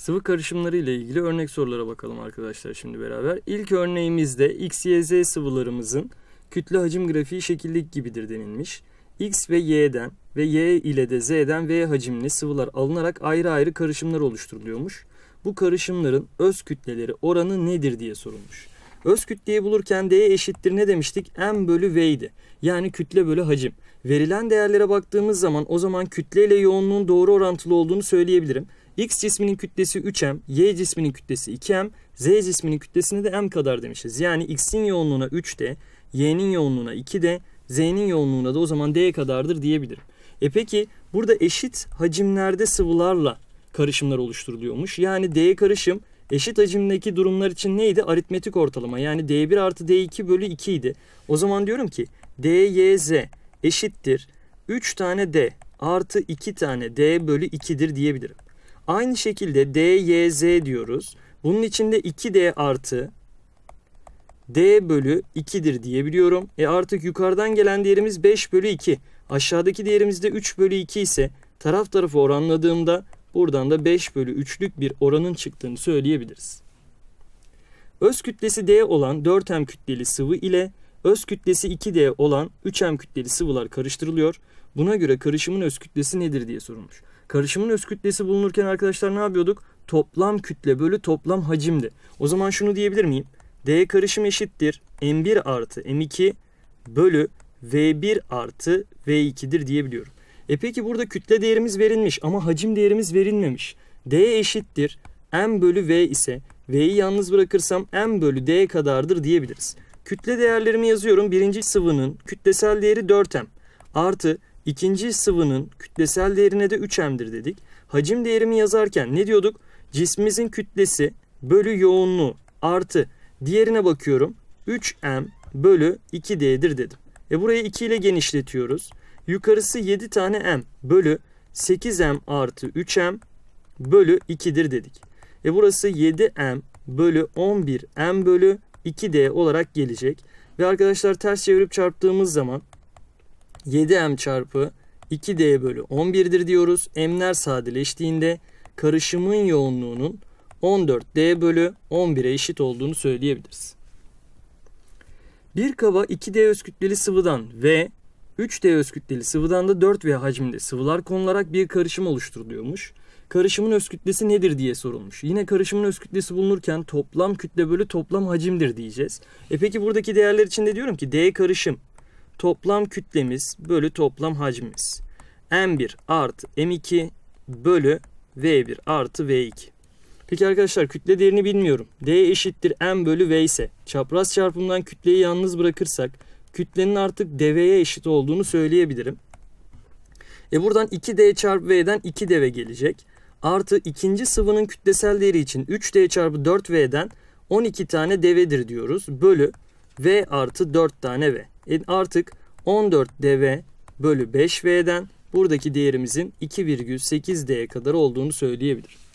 Sıvı karışımları ile ilgili örnek sorulara bakalım arkadaşlar şimdi beraber. İlk örneğimizde X, Y, Z sıvılarımızın kütle hacim grafiği şekillik gibidir denilmiş. X ve Y'den ve Y ile de Z'den V hacimli sıvılar alınarak ayrı ayrı karışımlar oluşturuluyormuş. Bu karışımların öz kütleleri oranı nedir diye sorulmuş. Öz kütleyi bulurken D'ye eşittir ne demiştik? M bölü V idi. Yani kütle bölü hacim. Verilen değerlere baktığımız zaman o zaman kütle ile yoğunluğun doğru orantılı olduğunu söyleyebilirim. X cisminin kütlesi 3m, Y cisminin kütlesi 2m, Z cisminin kütlesini de m kadar demişiz. Yani X'in yoğunluğuna 3D, Y'nin yoğunluğuna 2D, Z'nin yoğunluğuna da o zaman D kadardır diyebilirim. E peki burada eşit hacimlerde sıvılarla karışımlar oluşturuluyormuş. Yani D karışım eşit hacimdeki durumlar için neydi? Aritmetik ortalama. Yani D1 artı D2 bölü 2 idi. O zaman diyorum ki DYZ eşittir 3 tane D artı 2 tane D bölü 2'dir diyebilirim. Aynı şekilde dyz diyoruz. Bunun içinde 2d artı d bölü 2'dir diyebiliyorum. E artık yukarıdan gelen değerimiz 5 bölü 2. Aşağıdaki değerimiz de 3 bölü 2 ise taraf tarafı oranladığımda buradan da 5 bölü 3'lük bir oranın çıktığını söyleyebiliriz. Öz kütlesi d olan 4m kütleli sıvı ile Öz kütlesi 2D olan 3M kütleli sıvılar karıştırılıyor. Buna göre karışımın öz kütlesi nedir diye sorulmuş. Karışımın öz kütlesi bulunurken arkadaşlar ne yapıyorduk? Toplam kütle bölü toplam hacimdi. O zaman şunu diyebilir miyim? D karışım eşittir M1 artı M2 bölü V1 artı V2'dir diyebiliyorum. E peki burada kütle değerimiz verilmiş ama hacim değerimiz verilmemiş. D eşittir M bölü V ise V'yi yalnız bırakırsam M bölü D kadardır diyebiliriz. Kütle değerlerimi yazıyorum. Birinci sıvının kütlesel değeri 4m artı ikinci sıvının kütlesel değerine de 3m'dir dedik. Hacim değerimi yazarken ne diyorduk? Cismimizin kütlesi bölü yoğunluğu artı diğerine bakıyorum 3m bölü 2d'dir dedim. E burayı 2 ile genişletiyoruz. Yukarısı 7 tane m bölü 8m artı 3m bölü 2'dir dedik. E burası 7m bölü 11m bölü 2D olarak gelecek. Ve arkadaşlar ters çevirip çarptığımız zaman 7M çarpı 2D bölü 11'dir diyoruz. M'ler sadeleştiğinde karışımın yoğunluğunun 14D bölü 11'e eşit olduğunu söyleyebiliriz. Bir kaba 2D öz kütleli sıvıdan ve 3D özkütleli sıvıdan da 4V hacimde sıvılar konularak bir karışım oluşturuluyormuş. Karışımın özkütlesi nedir diye sorulmuş. Yine karışımın özkütlesi bulunurken toplam kütle bölü toplam hacimdir diyeceğiz. E peki buradaki değerler için de diyorum ki D karışım toplam kütlemiz bölü toplam hacmimiz. M1 artı M2 bölü V1 artı V2. Peki arkadaşlar kütle değerini bilmiyorum. D eşittir M bölü V ise çapraz çarpımdan kütleyi yalnız bırakırsak kütlenin artık deveye eşit olduğunu söyleyebilirim. E buradan 2D çarpı V'den 2D gelecek. Artı ikinci sıvının kütlesel değeri için 3D çarpı 4V'den 12 tane devedir diyoruz. Bölü V artı 4 tane V. E artık 14 deve bölü 5V'den buradaki değerimizin 2,8D'ye kadar olduğunu söyleyebilirim.